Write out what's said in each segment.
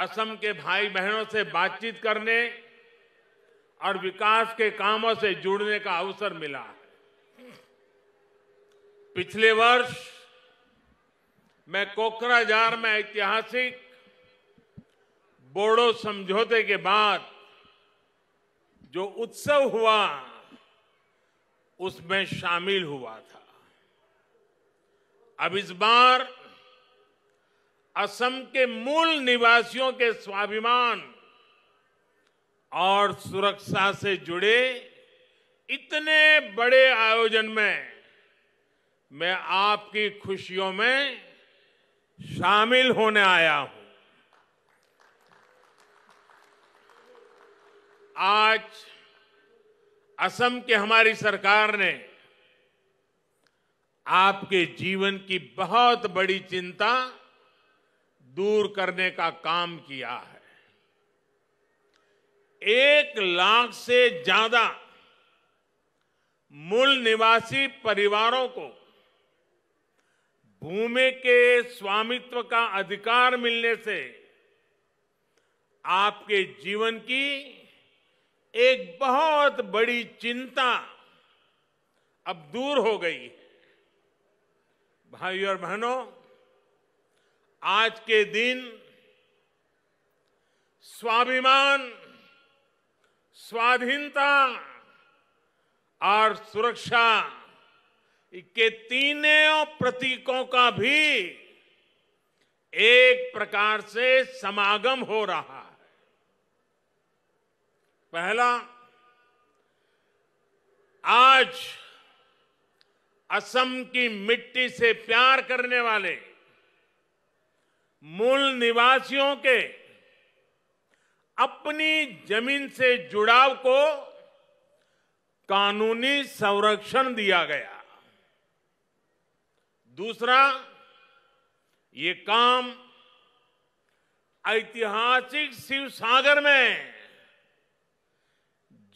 असम के भाई बहनों से बातचीत करने और विकास के कामों से जुड़ने का अवसर मिला है पिछले वर्ष मैं कोकराझार में ऐतिहासिक बोडो समझौते के बाद जो उत्सव हुआ उसमें शामिल हुआ था अब इस बार असम के मूल निवासियों के स्वाभिमान और सुरक्षा से जुड़े इतने बड़े आयोजन में मैं आपकी खुशियों में शामिल होने आया हूं आज असम के हमारी सरकार ने आपके जीवन की बहुत बड़ी चिंता दूर करने का काम किया है एक लाख से ज्यादा मूल निवासी परिवारों को भूमि के स्वामित्व का अधिकार मिलने से आपके जीवन की एक बहुत बड़ी चिंता अब दूर हो गई है भाइयों और बहनों आज के दिन स्वाभिमान स्वाधीनता और सुरक्षा के तीनों प्रतीकों का भी एक प्रकार से समागम हो रहा है पहला आज असम की मिट्टी से प्यार करने वाले मूल निवासियों के अपनी जमीन से जुड़ाव को कानूनी संरक्षण दिया गया दूसरा ये काम ऐतिहासिक शिव सागर में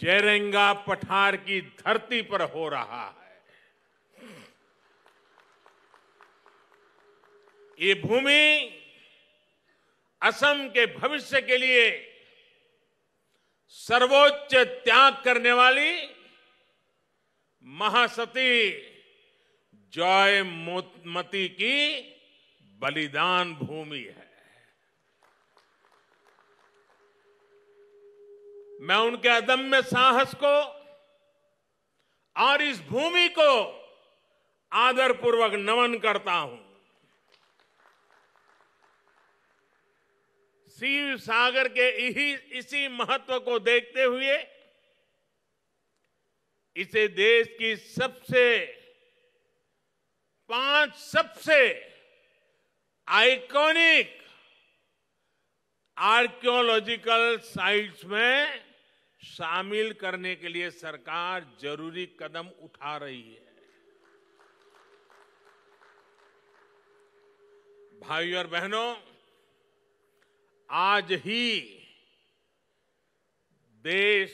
जेरेंगा पठार की धरती पर हो रहा है ये भूमि असम के भविष्य के लिए सर्वोच्च त्याग करने वाली महासती जॉय मोतमती की बलिदान भूमि है मैं उनके अदम्य साहस को और इस भूमि को आदरपूर्वक नमन करता हूं शिव सागर के इही, इसी महत्व को देखते हुए इसे देश की सबसे पांच सबसे आइकॉनिक आर्कियोलॉजिकल साइट्स में शामिल करने के लिए सरकार जरूरी कदम उठा रही है भाइयों और बहनों आज ही देश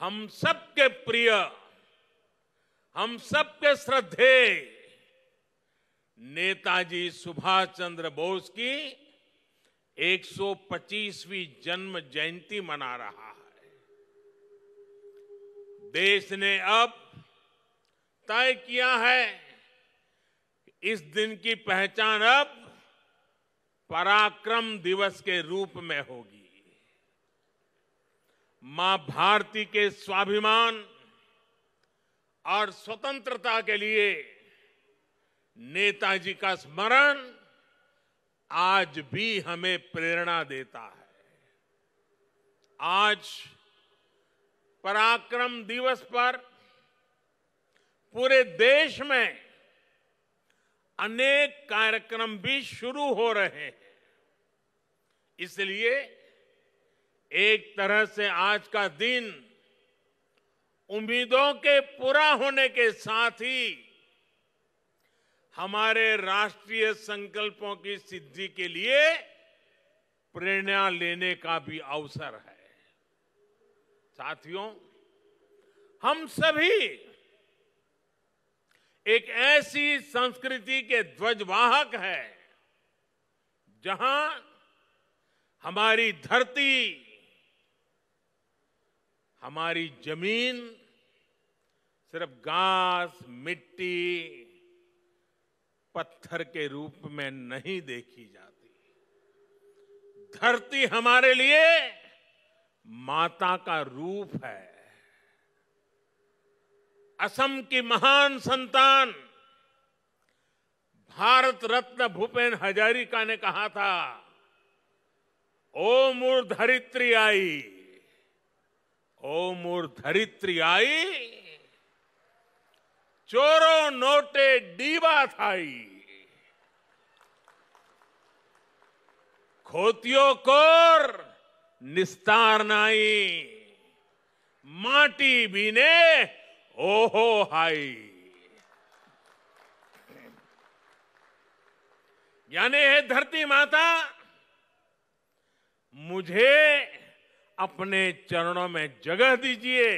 हम सबके प्रिय हम सबके श्रद्धेय नेताजी सुभाष चंद्र बोस की 125वीं जन्म जयंती मना रहा है देश ने अब तय किया है इस दिन की पहचान अब पराक्रम दिवस के रूप में होगी मां भारती के स्वाभिमान और स्वतंत्रता के लिए नेताजी का स्मरण आज भी हमें प्रेरणा देता है आज पराक्रम दिवस पर पूरे देश में अनेक कार्यक्रम भी शुरू हो रहे हैं इसलिए एक तरह से आज का दिन उम्मीदों के पूरा होने के साथ ही हमारे राष्ट्रीय संकल्पों की सिद्धि के लिए प्रेरणा लेने का भी अवसर है साथियों हम सभी एक ऐसी संस्कृति के ध्वजवाहक है जहां हमारी धरती हमारी जमीन सिर्फ घास मिट्टी पत्थर के रूप में नहीं देखी जाती धरती हमारे लिए माता का रूप है असम की महान संतान भारत रत्न भूपेन हजारिका ने कहा था ओ मूर धरित्री आई ओ मूर धरित्री आई चोरों नोटे डीबा थाई खोतियों कोर निस्तार नाई माटी बीने ओहो हाय यानी है धरती माता मुझे अपने चरणों में जगह दीजिए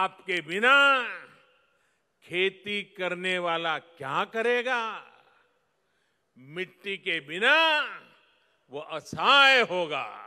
आपके बिना खेती करने वाला क्या करेगा मिट्टी के बिना वो असहाय होगा